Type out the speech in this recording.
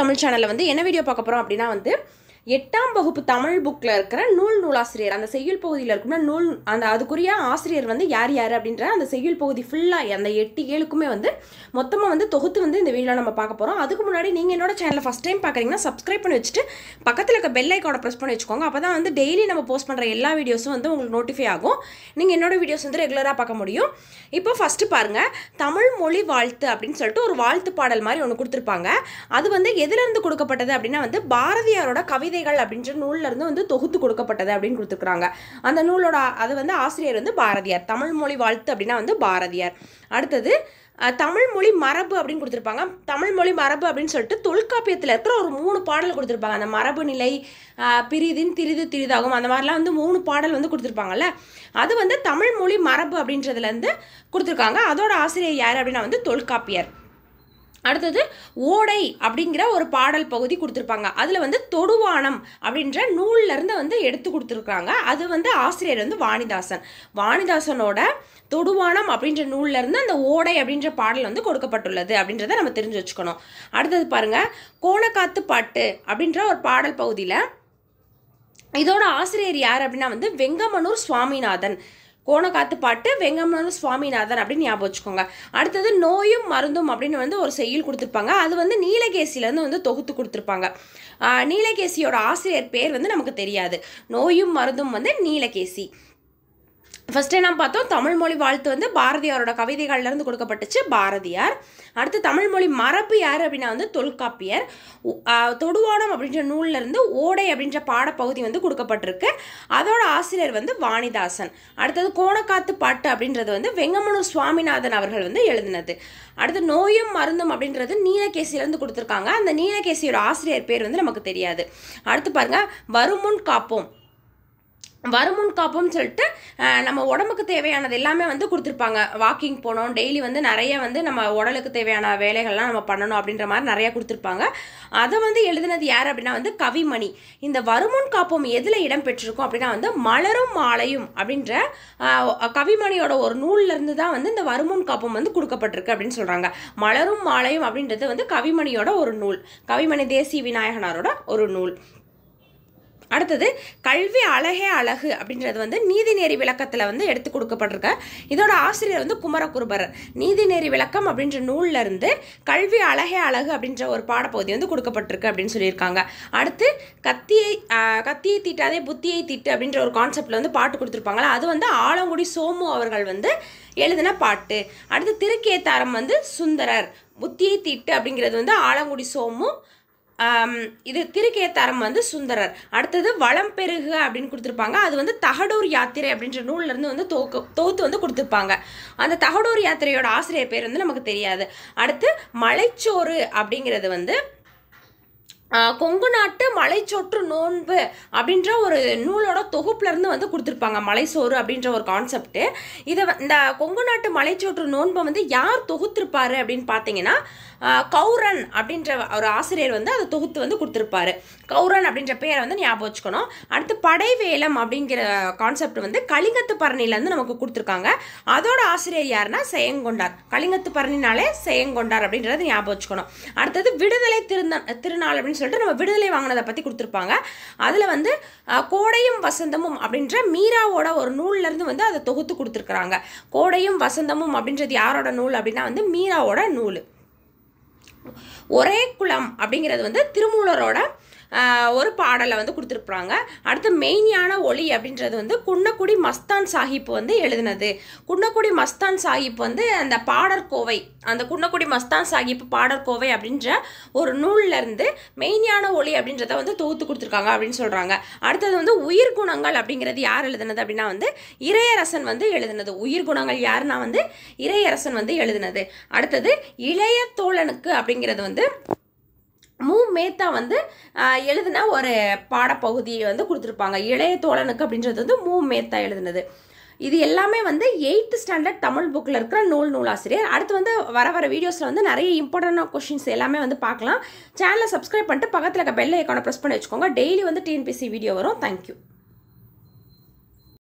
தமிழ் சேனலில் வந்து என்ன வீடியோ பார்க்க போகிறோம் அப்படின்னா வந்து எட்டாம் வகுப்பு தமிழ் புக்கில் இருக்கிற நூல் நூலாசிரியர் அந்த செய்யுள் பகுதியில் இருக்கும்னா நூல் அந்த அதுக்குரிய ஆசிரியர் வந்து யார் யார் அப்படின்ற அந்த செய்யுள் பகுதி ஃபுல்லாக அந்த எட்டு ஏழுக்குமே வந்து மொத்தமாக வந்து தொகுத்து வந்து இந்த வீடியோவில் நம்ம பார்க்க போகிறோம் அதுக்கு முன்னாடி நீங்கள் என்னோட சேனலை ஃபஸ்ட் டைம் பார்க்குறீங்கன்னா சப்ஸ்கிரைப் பண்ணி வச்சுட்டு பக்கத்தில் இருக்க பெல் ஐக்கோட ப்ரெஸ் பண்ணி வச்சுக்கோங்க அப்போ தான் வந்து டெய்லி நம்ம போஸ்ட் பண்ணுற எல்லா வீடியோஸும் வந்து உங்களுக்கு நோட்டிஃபை ஆகும் நீங்கள் என்னோட வீடியோஸ் வந்து ரெகுலராக பார்க்க முடியும் இப்போ ஃபஸ்ட்டு பாருங்கள் தமிழ் மொழி வாழ்த்து அப்படின்னு சொல்லிட்டு ஒரு வாழ்த்து பாடல் மாதிரி ஒன்று கொடுத்துருப்பாங்க அது வந்து எதுலேருந்து கொடுக்கப்பட்டது அப்படின்னா வந்து பாரதியாரோட கவிதை கவிதைகள் அப்படின்ற நூல்லேருந்து வந்து தொகுத்து கொடுக்கப்பட்டது அப்படின்னு கொடுத்துருக்குறாங்க அந்த நூலோட அது வந்து ஆசிரியர் வந்து பாரதியார் தமிழ் மொழி வாழ்த்து அப்படின்னா வந்து பாரதியார் அடுத்தது தமிழ் மொழி மரபு அப்படின்னு கொடுத்துருப்பாங்க தமிழ் மொழி மரபு அப்படின்னு சொல்லிட்டு தொல்காப்பியத்தில் இருக்கிற ஒரு மூணு பாடல் கொடுத்துருப்பாங்க அந்த மரபு நிலை பிரிதின் திரிது திரிதாகும் அந்த மாதிரிலாம் வந்து மூணு பாடல் வந்து கொடுத்துருப்பாங்கல்ல அது வந்து தமிழ் மொழி மரபு அப்படின்றதுலேருந்து கொடுத்துருக்காங்க அதோட ஆசிரியர் யார் அப்படின்னா வந்து தொல்காப்பியர் அடுத்தது ஓடை அப்படிங்கிற ஒரு பாடல் பகுதி கொடுத்துருப்பாங்க அதில் வந்து தொடுவானம் அப்படின்ற நூல்லேருந்து வந்து எடுத்து கொடுத்துருக்காங்க அது வந்து ஆசிரியர் வந்து வாணிதாசன் வாணிதாசனோட தொடுவானம் அப்படின்ற நூல்லேருந்து அந்த ஓடை அப்படின்ற பாடல் வந்து கொடுக்கப்பட்டுள்ளது அப்படின்றத நம்ம தெரிஞ்சு வச்சுக்கணும் அடுத்தது பாருங்கள் கோலக்காத்து பாட்டு அப்படின்ற ஒரு பாடல் பகுதியில் இதோட ஆசிரியர் யார் அப்படின்னா வந்து வெங்கமனூர் சுவாமிநாதன் காத்து பாட்டு வெங்கமனு சுவாமிநாதன் அப்படின்னு ஞாபகம் வச்சுக்கோங்க அடுத்தது நோயும் மருந்தும் அப்படின்னு வந்து ஒரு செய்யுள் கொடுத்துருப்பாங்க அது வந்து நீலகேசியிலேருந்து வந்து தொகுத்து கொடுத்துருப்பாங்க நீலகேசியோட ஆசிரியர் பேர் வந்து நமக்கு தெரியாது நோயும் மருந்தும் வந்து நீலகேசி ஃபஸ்ட்டு நாம் பார்த்தோம் தமிழ்மொழி வாழ்த்து வந்து பாரதியாரோட கவிதைகள்லேருந்து கொடுக்கப்பட்டுச்சு பாரதியார் அடுத்து தமிழ்மொழி மரபு யார் அப்படின்னா வந்து தொல்காப்பியர் தொடுவானம் அப்படின்ற நூல்லேருந்து ஓடை அப்படின்ற பாடப்பகுதி வந்து கொடுக்கப்பட்டிருக்கு அதோட ஆசிரியர் வந்து வாணிதாசன் அடுத்தது கோணக்காத்து பாட்டு அப்படின்றது வந்து வெங்கமனு சுவாமிநாதன் அவர்கள் வந்து எழுதினது அடுத்து நோயும் மருந்தும் அப்படின்றது நீலகேசியிலேருந்து கொடுத்துருக்காங்க அந்த நீலகேசியோட ஆசிரியர் பேர் வந்து நமக்கு தெரியாது அடுத்து பாருங்கள் வருமுன் காப்போம் வருமுன் காப்புன்னு சொல்லிட்டு நம்ம உடம்புக்கு தேவையானது எல்லாமே வந்து கொடுத்துருப்பாங்க வாக்கிங் போனோம் டெய்லி வந்து நிறைய வந்து நம்ம உடலுக்கு தேவையான வேலைகள்லாம் நம்ம பண்ணணும் அப்படின்ற மாதிரி நிறையா கொடுத்துருப்பாங்க அதை வந்து எழுதினது யார் அப்படின்னா வந்து கவிமணி இந்த வருமுன் காப்பும் எதில் இடம் பெற்றிருக்கும் அப்படின்னா வந்து மலரும் மாலையும் அப்படின்ற கவிமணியோட ஒரு நூல்லேருந்து தான் வந்து இந்த வருமுன் காப்பம் வந்து கொடுக்கப்பட்டிருக்கு அப்படின்னு சொல்கிறாங்க மலரும் மாலையும் அப்படின்றது வந்து கவிமணியோட ஒரு நூல் கவிமணி தேசிய விநாயகனாரோட ஒரு நூல் அடுத்தது கல்வி அழகே அழகு அப்படின்றது வந்து நீதிநெறி விளக்கத்தில் வந்து எடுத்து கொடுக்கப்பட்டிருக்க இதோட ஆசிரியர் வந்து குமரகுருபரர் நீதிநெறி விளக்கம் அப்படின்ற நூலில் இருந்து கல்வி அழகே அழகு அப்படின்ற ஒரு பாடப்பகுதி வந்து கொடுக்கப்பட்டிருக்கு அப்படின்னு சொல்லியிருக்காங்க அடுத்து கத்தியை கத்தியை தீட்டாதே புத்தியை தீட்டு அப்படின்ற ஒரு கான்செப்டில் வந்து பாட்டு கொடுத்துருப்பாங்களா அது வந்து ஆலங்குடி சோமு அவர்கள் வந்து எழுதின பாட்டு அடுத்து திருக்கேத்தாரம் வந்து சுந்தரர் புத்தியை தீட்டு அப்படிங்கிறது வந்து ஆலங்குடி சோமும் இது திருக்கேத்தாரம் வந்து சுந்தரர் அடுத்தது வளம் பெருகு அப்படின்னு கொடுத்துருப்பாங்க அது வந்து தகடூர் யாத்திரை அப்படின்ற நூல்லேருந்து வந்து தோக்கு தோத்து வந்து கொடுத்துருப்பாங்க அந்த தகடூர் யாத்திரையோட ஆசிரியர் பேர் வந்து நமக்கு தெரியாது அடுத்து மலைச்சோறு அப்படிங்கிறது வந்து கொங்கு நாட்டு மலைச்சொற்று நோன்பு அப்படின்ற ஒரு நூலோட தொகுப்புலேருந்து வந்து கொடுத்துருப்பாங்க மலைச்சோறு அப்படின்ற ஒரு கான்செப்ட்டு இதை இந்த கொங்கு நாட்டு மலைச்சொற்று நோன்பை வந்து யார் தொகுத்துருப்பாரு அப்படின்னு பார்த்தீங்கன்னா கௌரன் அப்படின்ற ஒரு ஆசிரியர் வந்து அதை தொகுத்து வந்து கொடுத்துருப்பாரு கௌரன் அப்படின்ற பேரை வந்து ஞாபகம் வச்சுக்கணும் அடுத்து படைவேலம் அப்படிங்கிற கான்செப்ட் வந்து கலிங்கத்து பரணிலேருந்து நமக்கு கொடுத்துருக்காங்க அதோட ஆசிரியர் யாருன்னா செயங்கொண்டார் கலிங்கத்து பரணினாலே செயங்கொண்டார் அப்படின்றத ஞாபகம் வச்சுக்கணும் அடுத்தது விடுதலை திருந்த திருநாள் அப்படின்னு சொல்லிட்டு நம்ம விடுதலை வாங்கினதை பற்றி கொடுத்துருப்பாங்க அதில் வந்து கோடையும் வசந்தமும் அப்படின்ற மீராவோட ஒரு நூல்லேருந்து வந்து அதை தொகுத்து கொடுத்துருக்குறாங்க கோடையும் வசந்தமும் அப்படின்றது யாரோட நூல் அப்படின்னா வந்து மீராவோட நூல் ஒரே குளம் அப்படிங்கிறது வந்து திருமூலரோட ஒரு பாடலை வந்து கொடுத்துருப்பாங்க அடுத்து மெயினியான ஒளி அப்படின்றது வந்து குன்னக்குடி மஸ்தான் சாஹிப் வந்து எழுதினது குன்னக்குடி மஸ்தான் சாஹிப் வந்து அந்த பாடற்கோவை அந்த குன்னக்குடி மஸ்தான் சாஹிப் பாடற்கோவை அப்படின்ற ஒரு நூல்லேருந்து மெயினியான ஒளி அப்படின்றத வந்து தொகுத்து கொடுத்துருக்காங்க அப்படின்னு சொல்கிறாங்க அடுத்தது வந்து உயிர் குணங்கள் அப்படிங்கிறது யார் எழுதினது அப்படின்னா வந்து இறையரசன் வந்து எழுதினது உயிர் குணங்கள் யாருன்னா வந்து இறையரசன் வந்து எழுதினது அடுத்தது இளைய தோழனுக்கு அப்படிங்கிறது வந்து மூ மேத்தா வந்து எழுதின ஒரு பாடப்பகுதியை வந்து கொடுத்துருப்பாங்க இளைய தோழனுக்கு அப்படின்றது வந்து மூ மேத்தா எழுதினது இது எல்லாமே வந்து எயித்து ஸ்டாண்டர்ட் தமிழ் புக்கில் இருக்கிற நூல் நூலாசிரியர் அடுத்து வந்து வர வர வீடியோஸில் வந்து நிறைய இம்பார்ட்டண்டான கொஷின்ஸ் எல்லாமே வந்து பார்க்கலாம் சேனலை சப்ஸ்கிரைப் பண்ணிட்டு பக்கத்தில் இருக்க பெல் ஐக்கானை ப்ரெஸ் பண்ணி வச்சுக்கோங்க டெய்லி வந்து டிஎன்பிசி வீடியோ வரும் தேங்க்யூ